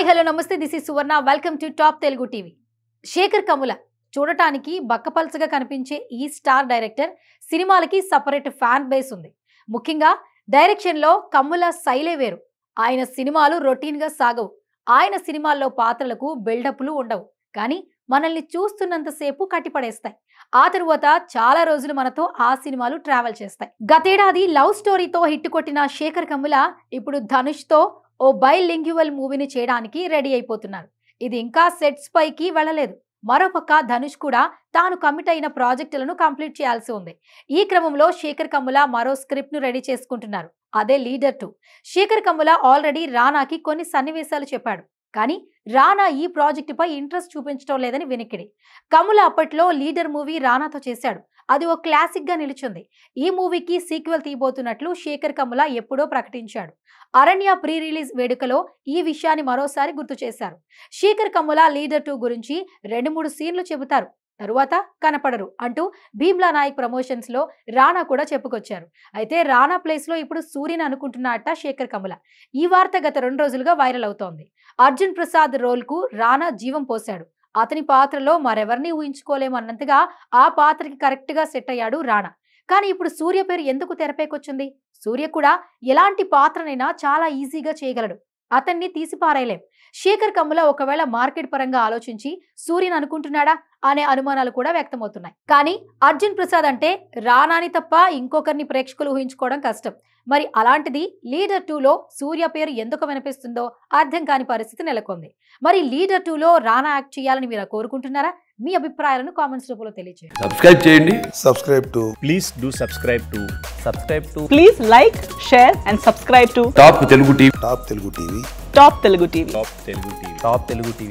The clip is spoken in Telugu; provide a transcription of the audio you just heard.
hi hello namaste this is Suvarna welcome to top Telugu TV Shekhar Kammula చూడటానికి బక్కపల్చగా కనిపించే ఈ స్టార్ డైరెక్టర్ సినిమాలకి సపరేట్ ఫ్యాన్ బేస్ ఉంది ముఖ్యంగా డైరెక్షన్లో కమ్ముల శైలే వేరు ఆయన సినిమాలు రొటీన్గా సాగవు ఆయన సినిమాల్లో పాత్రలకు బిల్డప్లు ఉండవు కానీ మనల్ని చూస్తున్నంతసేపు కట్టిపడేస్తాయి ఆ తరువాత చాలా రోజులు మనతో ఆ సినిమాలు ట్రావెల్ చేస్తాయి గతేడాది లవ్ స్టోరీతో హిట్ కొట్టిన శేఖర్ కమ్ముల ఇప్పుడు ధనుష్తో ఓ బైలింగ్యువల్ మూవీని చేయడానికి రెడీ అయిపోతున్నారు ఇది ఇంకా సెట్స్ పైకి వెళ్ళలేదు మరోపక్క ధనుష్ కూడా తాను కమిట్ అయిన ప్రాజెక్టులను కంప్లీట్ చేయాల్సి ఉంది ఈ క్రమంలో శేఖర్ కమ్ముల మరో స్క్రిప్ట్ను రెడీ చేసుకుంటున్నారు అదే leader two Shekhar Kammula already రానాకి కొన్ని సన్నివేశాలు చెప్పాడు కానీ రానా ఈ ప్రాజెక్టుపై ఇంట్రెస్ట్ చూపించడం లేదని వెనక్కిడి కమల అప్పట్లో లీడర్ మూవీ రానాతో చేశాడు అది ఓ క్లాసిక్గా నిలిచింది ఈ మూవీకి సీక్వెల్ తీయబోతున్నట్లు శేఖర్ కమల ఎప్పుడో ప్రకటించాడు అరణ్య ప్రీ రిలీజ్ వేడుకలో ఈ విషయాన్ని మరోసారి గుర్తు చేశారు శేఖర్ కమల లీడర్ టూ గురించి రెండు మూడు సీన్లు చెబుతారు తరువాత కనపడరు అంటూ భీమ్లా నాయక్ ప్రమోషన్స్ లో రానా కూడా చెప్పుకొచ్చారు అయితే రానా లో ఇప్పుడు సూర్యని అనుకుంటున్నట్ట శేఖర్ కమల ఈ వార్త గత రెండు రోజులుగా వైరల్ అవుతోంది అర్జున్ ప్రసాద్ రోల్ కు రానా జీవం పోశాడు అతని పాత్రలో మరెవరిని ఊహించుకోలేమన్నంతగా ఆ పాత్రకి కరెక్ట్ గా సెట్ అయ్యాడు రానా కానీ ఇప్పుడు సూర్య పేరు ఎందుకు తెరపైకొచ్చింది సూర్య కూడా ఎలాంటి పాత్రనైనా చాలా ఈజీగా చేయగలడు అతన్ని తీసిపారేలేం శేఖర్ కమ్ముల ఒకవేళ మార్కెట్ పరంగా ఆలోచించి సూర్యన్ అనుకుంటున్నాడా అనే అనుమానాలు కూడా వ్యక్తమవుతున్నాయి కానీ అర్జున్ ప్రసాద్ అంటే రానాని తప్ప ఇంకొకరిని ప్రేక్షకులు ఊహించుకోవడం కష్టం మరి అలాంటిది లీడర్ టూలో సూర్య పేరు ఎందుకు వినిపిస్తుందో అర్థం కాని పరిస్థితి నెలకొంది మరి లీడర్ టూలో రానా యాక్ట్ చేయాలని మీరు కోరుకుంటున్నారా మీ అభిప్రాయాలను కామెంట్స్ రూపంలో తెలియజేయండి subscribe to please do subscribe to subscribe to please like share and subscribe to top Telugu TV top Telugu TV top Telugu TV top Telugu TV top Telugu TV